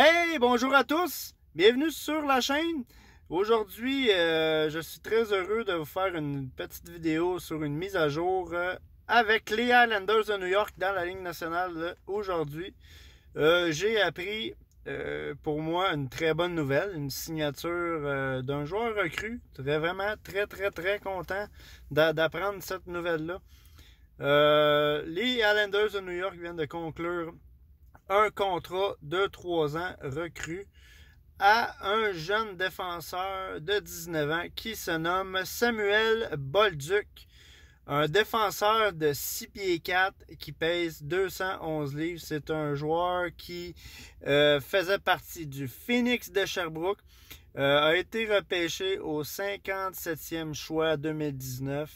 Hey, bonjour à tous, bienvenue sur la chaîne. Aujourd'hui, euh, je suis très heureux de vous faire une petite vidéo sur une mise à jour euh, avec les Islanders de New York dans la ligne nationale aujourd'hui. Euh, j'ai appris pour moi une très bonne nouvelle, une signature d'un joueur recru. Très vraiment très très très content d'apprendre cette nouvelle-là. les Islanders de New York viennent de conclure un contrat de 3 ans recru à un jeune défenseur de 19 ans qui se nomme Samuel Bolduc, un défenseur de 6 pieds 4 qui pèse 211 livres. C'est un joueur qui euh, faisait partie du Phoenix de Sherbrooke, euh, a été repêché au 57e choix 2019.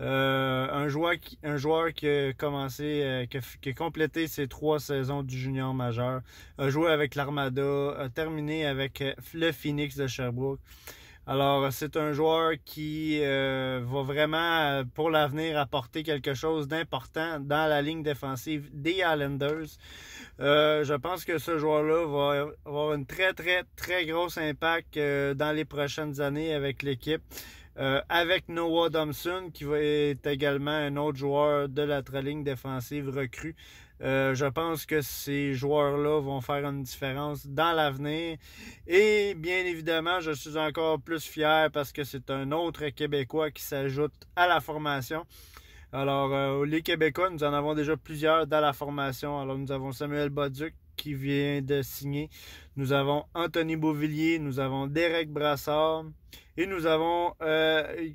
Euh, un joueur qui, un joueur qui a commencé, euh, qui, a, complété ses trois saisons du junior majeur, a joué avec l'Armada, a terminé avec euh, le Phoenix de Sherbrooke. Alors, c'est un joueur qui va vraiment, pour l'avenir, apporter quelque chose d'important dans la ligne défensive des Islanders. je pense que ce joueur-là va avoir une très, très, très grosse impact dans les prochaines années avec l'équipe. Euh, avec Noah Thompson, qui est également un autre joueur de la ligne défensive recrue. Euh, je pense que ces joueurs-là vont faire une différence dans l'avenir. Et bien évidemment, je suis encore plus fier parce que c'est un autre Québécois qui s'ajoute à la formation. Alors, euh, les Québécois, nous en avons déjà plusieurs dans la formation. Alors, nous avons Samuel Baduc qui vient de signer. Nous avons Anthony Beauvillier, nous avons Derek Brassard et nous avons euh,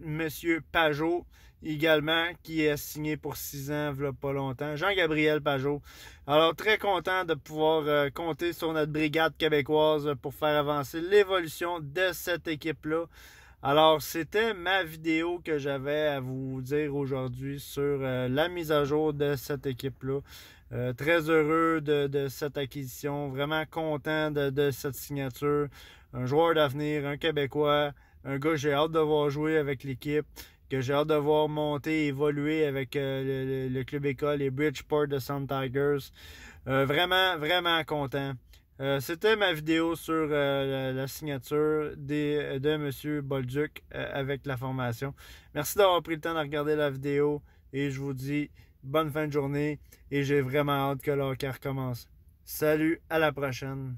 Monsieur Pajot également qui est signé pour six ans, il pas longtemps. Jean-Gabriel Pajot. Alors, très content de pouvoir euh, compter sur notre brigade québécoise pour faire avancer l'évolution de cette équipe-là. Alors, c'était ma vidéo que j'avais à vous dire aujourd'hui sur euh, la mise à jour de cette équipe-là. Euh, très heureux de, cette acquisition, vraiment content de, cette signature. Un joueur d'avenir, un Québécois, un gars que j'ai hâte de voir jouer avec l'équipe, que j'ai hâte de voir monter, évoluer avec euh, le, club école, et Bridgeport de Sun Tigers. vraiment, vraiment content. Euh, c'était ma vidéo sur euh, la, signature de M. Bolduc euh, avec la formation. Merci d'avoir pris le temps de regarder la vidéo et je vous dis bonne fin de journée et j'ai vraiment hâte que l'hockey commence. Salut, à la prochaine!